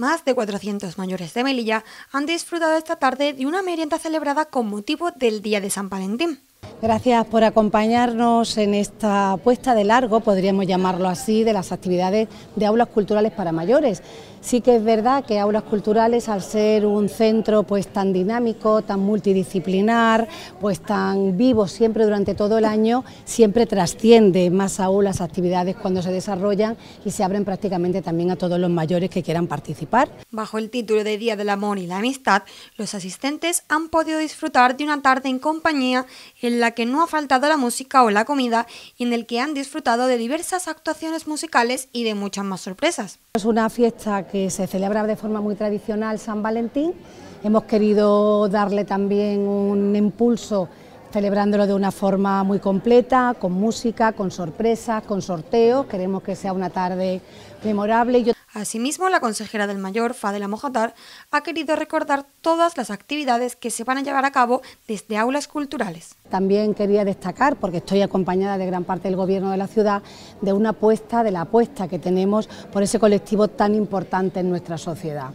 Más de 400 mayores de Melilla han disfrutado esta tarde de una merienda celebrada con motivo del Día de San Valentín. Gracias por acompañarnos en esta puesta de largo, podríamos llamarlo así, de las actividades de aulas culturales para mayores. Sí que es verdad que Aulas Culturales, al ser un centro pues tan dinámico, tan multidisciplinar, pues tan vivo siempre durante todo el año, siempre trasciende más aún las actividades cuando se desarrollan y se abren prácticamente también a todos los mayores que quieran participar. Bajo el título de Día del Amor y la Amistad, los asistentes han podido disfrutar de una tarde en compañía en la que no ha faltado la música o la comida y en el que han disfrutado de diversas actuaciones musicales y de muchas más sorpresas. Es una fiesta que se celebra de forma muy tradicional San Valentín. Hemos querido darle también un impulso celebrándolo de una forma muy completa, con música, con sorpresas, con sorteos. Queremos que sea una tarde memorable. Asimismo, la consejera del mayor, Fadela Mojatar, ha querido recordar todas las actividades que se van a llevar a cabo desde aulas culturales. También quería destacar, porque estoy acompañada de gran parte del gobierno de la ciudad, de una apuesta, de la apuesta que tenemos por ese colectivo tan importante en nuestra sociedad.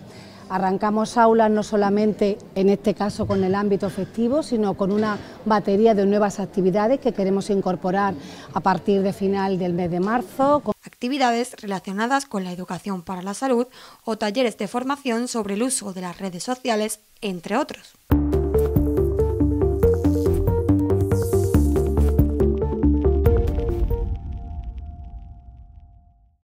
Arrancamos aulas no solamente en este caso con el ámbito festivo, sino con una batería de nuevas actividades que queremos incorporar a partir de final del mes de marzo actividades relacionadas con la educación para la salud o talleres de formación sobre el uso de las redes sociales, entre otros.